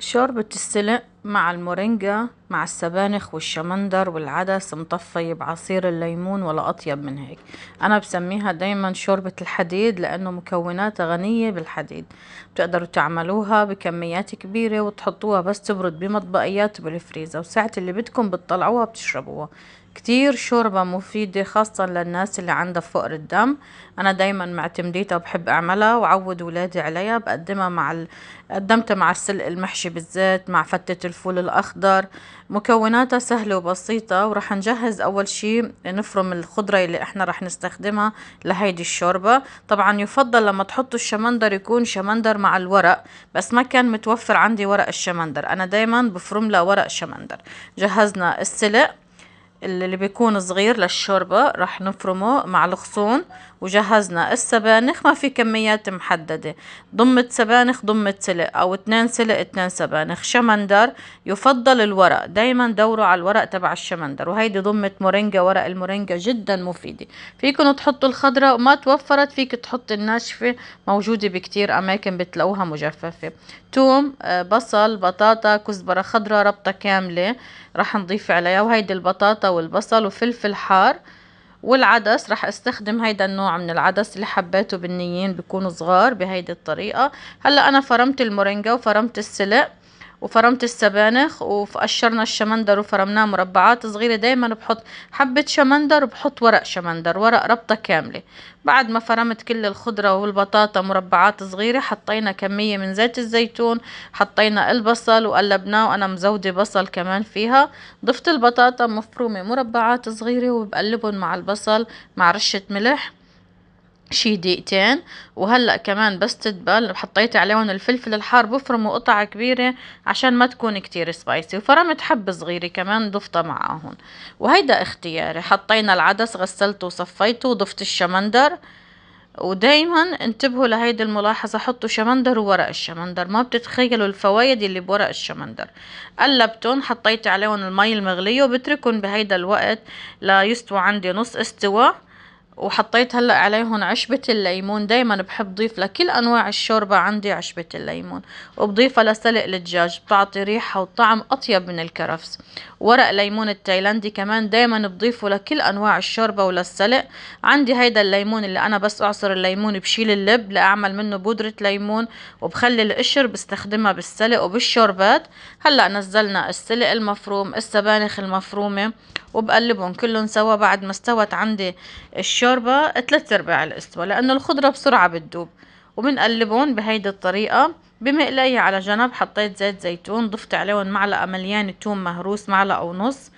شوربة السلق مع المورينجا مع السبانخ والشمندر والعدس مطفي بعصير الليمون ولا أطيب من هيك أنا بسميها دايما شوربة الحديد لأنه مكوناتها غنية بالحديد بتقدروا تعملوها بكميات كبيرة وتحطوها بس تبرد بمطبقيات بالفريزة وساعة اللي بدكم بتطلعوها بتشربوها كتير شوربة مفيدة خاصة للناس اللي عندها فقر الدم أنا دايما معتمديتها وبحب أعملها وعود ولادي عليها بقدمها مع ال... قدمتها مع السلق المحشي بالزيت مع فتة الفول الأخضر مكوناتها سهلة وبسيطة ورح نجهز أول شي نفرم الخضرة اللي احنا رح نستخدمها لهيدي الشوربة طبعا يفضل لما تحطوا الشمندر يكون شمندر مع الورق بس ما كان متوفر عندي ورق الشمندر أنا دايما بفرم لها ورق شمندر جهزنا السلق اللي بيكون صغير للشوربة رح نفرمه مع الخصون وجهزنا السبانخ ما في كميات محددة ضمة سبانخ ضمة سلق أو اتنين سلق اتنين سبانخ شمندر يفضل الورق دايما دوروا على الورق تبع الشمندر وهيدي ضمة مورينجا ورق المورينجا جدا مفيدة فيكم تحطوا الخضراء ما توفرت فيك تحط الناشفة موجودة بكتير أماكن بتلاقوها مجففة توم آه، بصل بطاطا كزبرة خضراء ربطة كاملة رح نضيف عليها وهيدي البطاطا والبصل وفلفل حار والعدس رح استخدم هيدا النوع من العدس اللي حبيته بالنيين بيكون صغار بهيدي الطريقة هلا انا فرمت المورينجا وفرمت السلق وفرمت السبانخ وقشرنا الشمندر وفرمناه مربعات صغيرة دايما بحط حبة شمندر وبحط ورق شمندر ورق ربطة كاملة بعد ما فرمت كل الخضرة والبطاطا مربعات صغيرة حطينا كمية من زيت الزيتون حطينا البصل وقلبناه وأنا مزودة بصل كمان فيها ضفت البطاطا مفرومة مربعات صغيرة وبقلبهم مع البصل مع رشة ملح شي دقيقتين وهلأ كمان بس تدبل حطيت عليهم الفلفل الحار بفرموا قطع كبيرة عشان ما تكون كتير سبايسي وفرمت حبة صغيرة كمان ضفتها معاهم وهيدا اختياري حطينا العدس غسلته وصفيته وضفت الشمندر ودايما انتبهوا لهيدي الملاحظة حطوا شمندر وورق الشمندر ما بتتخيلوا الفوايد اللي بورق الشمندر قلبتهم حطيت عليهم المي المغلية وبتركهم بهيدا الوقت ليستوى عندي نص استوى وحطيت هلا عليهم عشبة الليمون دايما بحب ضيف لكل انواع الشوربة عندي عشبة الليمون وبضيفها لسلق الدجاج بتعطي ريحة وطعم اطيب من الكرفس ورق ليمون التايلاندي كمان دايما بضيفه لكل انواع الشوربة وللسلق عندي هيدا الليمون اللي انا بس اعصر الليمون بشيل اللب لاعمل منه بودرة ليمون وبخلي القشر بستخدمها بالسلق وبالشوربات هلا نزلنا السلق المفروم السبانخ المفرومة وبقلبهم كلهم سوا بعد ما استوت عندي الشوربة تلات ارباع الاستوى لانه الخضرة بسرعة بتدوب وبنقلبهم بهيدي الطريقة بمقلاية على جنب حطيت زيت زيتون ضفت عليهم معلقة مليانة توم مهروس معلقة ونص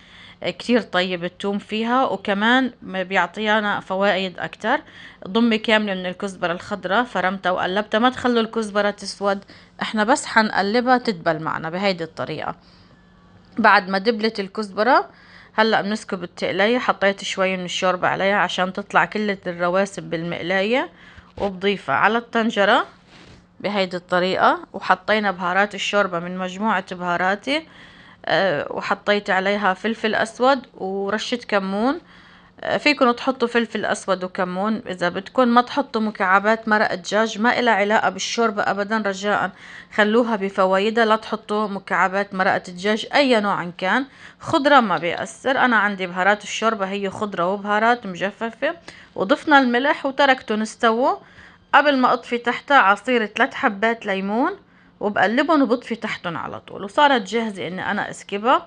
كتير طيب التوم فيها وكمان بيعطينا فوائد أكتر ضمي كاملة من الكزبرة الخضراء فرمتها وقلبتها ما تخلوا الكزبرة تسود احنا بس حنقلبها تدبل معنا بهيدي الطريقة بعد ما دبلت الكزبرة هلأ بنسكب التقلاية حطيت شوية من الشوربة عليها عشان تطلع كل الرواسب بالمقلاية وبضيفها على الطنجرة بهيدي الطريقة وحطينا بهارات الشوربة من مجموعة بهاراتي أه وحطيت عليها فلفل أسود ورشة كمون فيكن تحطوا فلفل اسود وكمون اذا بدكن ما تحطوا مكعبات مرق دجاج ما إلها علاقة بالشوربة ابدا رجاء خلوها بفوايدها لا تحطوا مكعبات مرقة دجاج اي نوع كان خضرة ما بيأثر انا عندي بهارات الشوربة هي خضرة وبهارات مجففة وضفنا الملح وتركته نستوى قبل ما اطفي تحتها عصير 3 حبات ليمون وبقلبهم وبطفي تحتهم على طول وصارت جاهزة اني انا اسكبها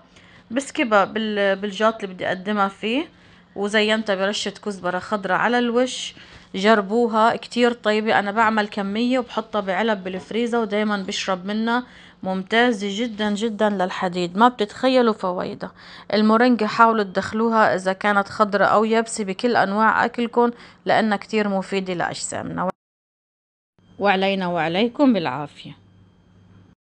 بسكبها بالجاط اللي بدي اقدمها فيه وزينتها برشة كزبرة خضرة على الوش جربوها كتير طيبة انا بعمل كمية وبحطها بعلب بالفريزة ودايما بشرب منها ممتازة جدا جدا للحديد ما بتتخيلوا فوايدها المورينجا حاولوا تدخلوها اذا كانت خضرة او يابسة بكل انواع اكلكم لانها كتير مفيدة لاجسامنا وعلينا وعليكم بالعافية